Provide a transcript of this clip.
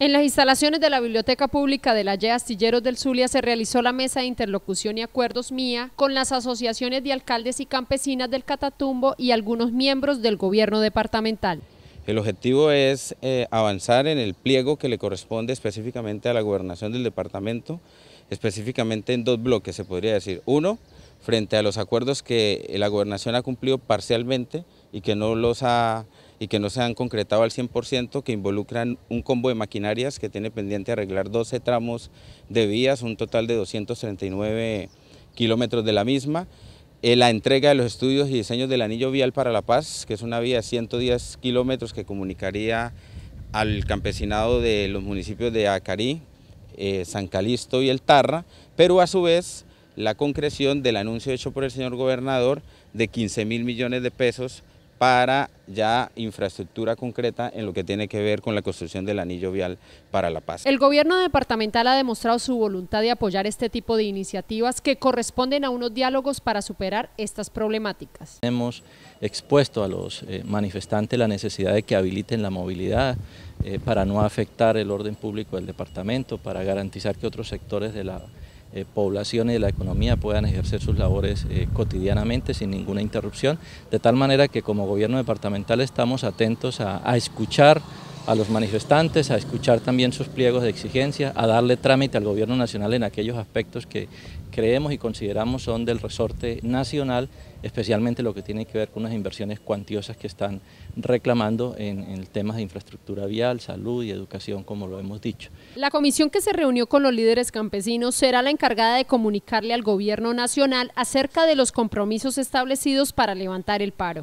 En las instalaciones de la Biblioteca Pública de la YE Astilleros del Zulia se realizó la mesa de interlocución y acuerdos MIA con las asociaciones de alcaldes y campesinas del Catatumbo y algunos miembros del gobierno departamental. El objetivo es eh, avanzar en el pliego que le corresponde específicamente a la gobernación del departamento, específicamente en dos bloques se podría decir. Uno, frente a los acuerdos que la gobernación ha cumplido parcialmente y que no los ha y que no se han concretado al 100%, que involucran un combo de maquinarias que tiene pendiente arreglar 12 tramos de vías, un total de 239 kilómetros de la misma. Eh, la entrega de los estudios y diseños del anillo vial para La Paz, que es una vía de 110 kilómetros que comunicaría al campesinado de los municipios de Acarí, eh, San Calisto y El Tarra, pero a su vez la concreción del anuncio hecho por el señor gobernador de 15 mil millones de pesos para ya infraestructura concreta en lo que tiene que ver con la construcción del anillo vial para La Paz. El gobierno departamental ha demostrado su voluntad de apoyar este tipo de iniciativas que corresponden a unos diálogos para superar estas problemáticas. Hemos expuesto a los eh, manifestantes la necesidad de que habiliten la movilidad eh, para no afectar el orden público del departamento, para garantizar que otros sectores de la eh, población y la economía puedan ejercer sus labores eh, cotidianamente sin ninguna interrupción, de tal manera que como gobierno departamental estamos atentos a escuchar a los manifestantes, a escuchar también sus pliegos de exigencia, a darle trámite al gobierno nacional en aquellos aspectos que creemos y consideramos son del resorte nacional, especialmente lo que tiene que ver con unas inversiones cuantiosas que están reclamando en, en temas de infraestructura vial, salud y educación, como lo hemos dicho. La comisión que se reunió con los líderes campesinos será la encargada de comunicarle al gobierno nacional acerca de los compromisos establecidos para levantar el paro.